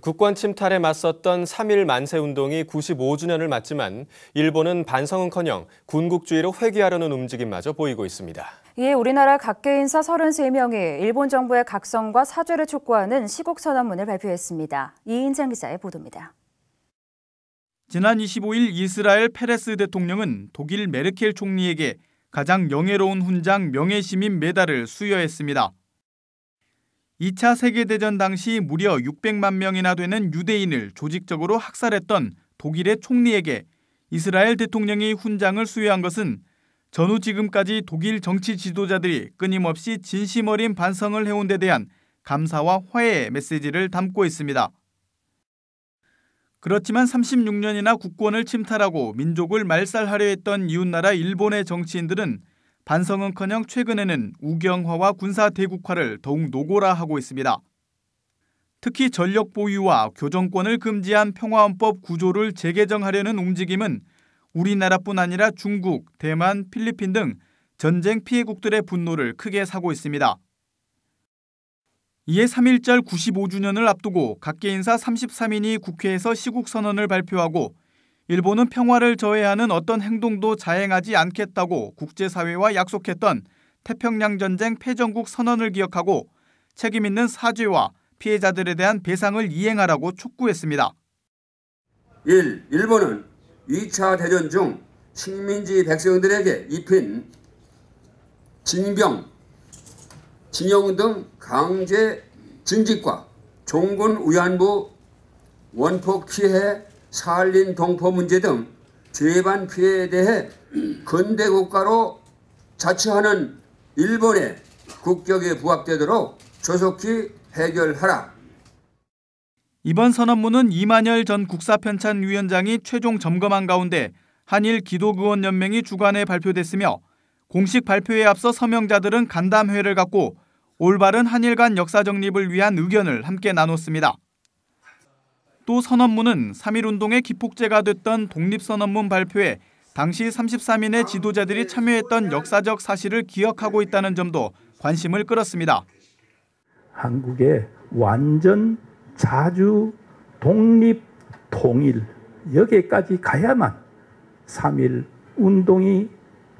국권 침탈에 맞섰던 3일 만세 운동이 95주년을 맞지만 일본은 반성은커녕 군국주의로 회귀하려는 움직임마저 보이고 있습니다. 이에 예, 우리나라 각계 인사 33명이 일본 정부의 각성과 사죄를 촉구하는 시국 선언문을 발표했습니다. 이인장 기자의 보도입니다. 지난 25일 이스라엘 페레스 대통령은 독일 메르켈 총리에게 가장 영예로운 훈장 명예시민 메달을 수여했습니다. 2차 세계대전 당시 무려 600만 명이나 되는 유대인을 조직적으로 학살했던 독일의 총리에게 이스라엘 대통령이 훈장을 수여한 것은 전후 지금까지 독일 정치 지도자들이 끊임없이 진심 어린 반성을 해온 데 대한 감사와 화해의 메시지를 담고 있습니다. 그렇지만 36년이나 국권을 침탈하고 민족을 말살하려 했던 이웃나라 일본의 정치인들은 반성은커녕 최근에는 우경화와 군사 대국화를 더욱 노고라 하고 있습니다. 특히 전력 보유와 교정권을 금지한 평화헌법 구조를 재개정하려는 움직임은 우리나라뿐 아니라 중국, 대만, 필리핀 등 전쟁 피해국들의 분노를 크게 사고 있습니다. 이에 3.1절 95주년을 앞두고 각계 인사 33인이 국회에서 시국선언을 발표하고 일본은 평화를 저해하는 어떤 행동도 자행하지 않겠다고 국제사회와 약속했던 태평양 전쟁 패전국 선언을 기억하고 책임 있는 사죄와 피해자들에 대한 배상을 이행하라고 촉구했습니다. 1. 일본은 2차 대전 중 식민지 백성들에게 입힌 진병, 진영 등 강제 징집과 종군 위안부 원폭 피해 산림 동포 문제 등 재반 피해에 대해 근대 국가로 자처하는 일본의 국격에 부합되도록 조속히 해결하라. 이번 선언문은 이만열 전 국사편찬위원장이 최종 점검한 가운데 한일 기독의원 연맹이 주관해 발표됐으며 공식 발표에 앞서 서명자들은 간담회를 갖고 올바른 한일 간 역사 정립을 위한 의견을 함께 나눴습니다. 또 선언문은 3.1운동의 기폭제가 됐던 독립선언문 발표에 당시 33인의 지도자들이 참여했던 역사적 사실을 기억하고 있다는 점도 관심을 끌었습니다. 한국의 완전 자주 독립 통일 여기까지 가야만 3일 운동이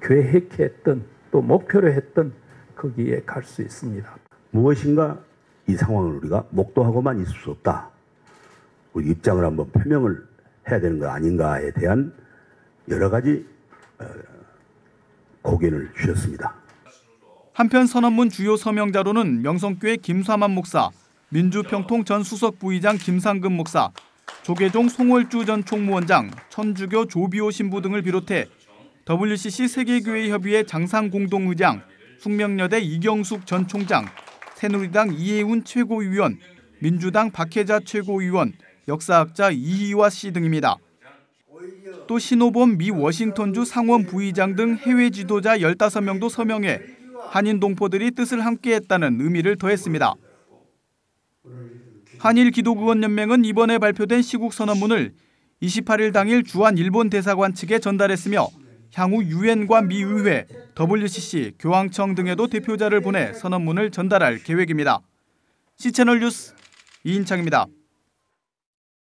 계획했던 또 목표로 했던 거기에 갈 수 있습니다. 무엇인가 이 상황을 우리가 목도하고만 있을 수 없다. 우리 입장을 한번 표명을 해야 되는 거 아닌가에 대한 여러 가지 어, 고견을 주셨습니다. 한편 선언문 주요 서명자로는 명성교회 김사만 목사, 민주평통 전 수석 부의장 김상근 목사, 조계종 송월주 전 총무원장, 천주교 조비오 신부 등을 비롯해 WCC 세계교회협의회 장상공동의장, 숙명여대 이경숙 전 총장, 새누리당 이혜훈 최고위원, 민주당 박혜자 최고위원, 역사학자 이희화 씨 등입니다. 또 신호범 미 워싱턴주 상원 부의장 등 해외 지도자 15명도 서명해 한인 동포들이 뜻을 함께했다는 의미를 더했습니다. 한일 기독의원연맹은 이번에 발표된 시국 선언문을 28일 당일 주한 일본 대사관 측에 전달했으며 향후 유엔과 미 의회, WCC, 교황청 등에도 대표자를 보내 선언문을 전달할 계획입니다. 시채널 뉴스 이인창입니다.